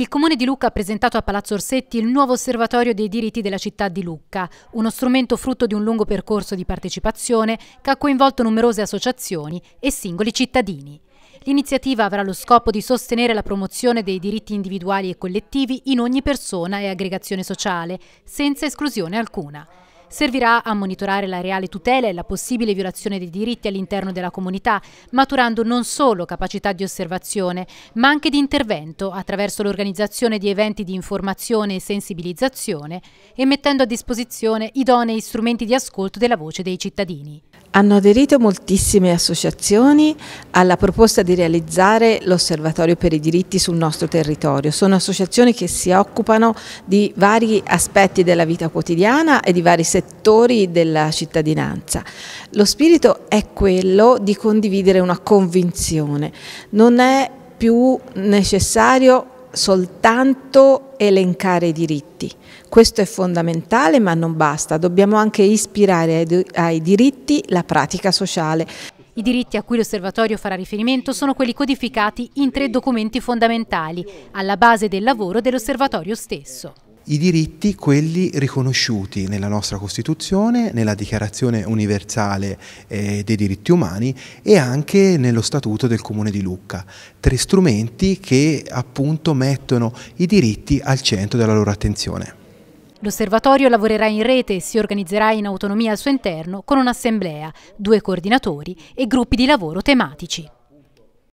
Il Comune di Lucca ha presentato a Palazzo Orsetti il nuovo osservatorio dei diritti della città di Lucca, uno strumento frutto di un lungo percorso di partecipazione che ha coinvolto numerose associazioni e singoli cittadini. L'iniziativa avrà lo scopo di sostenere la promozione dei diritti individuali e collettivi in ogni persona e aggregazione sociale, senza esclusione alcuna. Servirà a monitorare la reale tutela e la possibile violazione dei diritti all'interno della comunità, maturando non solo capacità di osservazione, ma anche di intervento attraverso l'organizzazione di eventi di informazione e sensibilizzazione e mettendo a disposizione idonei strumenti di ascolto della voce dei cittadini. Hanno aderito moltissime associazioni alla proposta di realizzare l'osservatorio per i diritti sul nostro territorio. Sono associazioni che si occupano di vari aspetti della vita quotidiana e di vari settori settori della cittadinanza. Lo spirito è quello di condividere una convinzione, non è più necessario soltanto elencare i diritti. Questo è fondamentale ma non basta, dobbiamo anche ispirare ai diritti la pratica sociale. I diritti a cui l'osservatorio farà riferimento sono quelli codificati in tre documenti fondamentali, alla base del lavoro dell'osservatorio stesso i diritti, quelli riconosciuti nella nostra Costituzione, nella Dichiarazione universale eh, dei diritti umani e anche nello Statuto del Comune di Lucca. Tre strumenti che appunto mettono i diritti al centro della loro attenzione. L'osservatorio lavorerà in rete e si organizzerà in autonomia al suo interno con un'assemblea, due coordinatori e gruppi di lavoro tematici.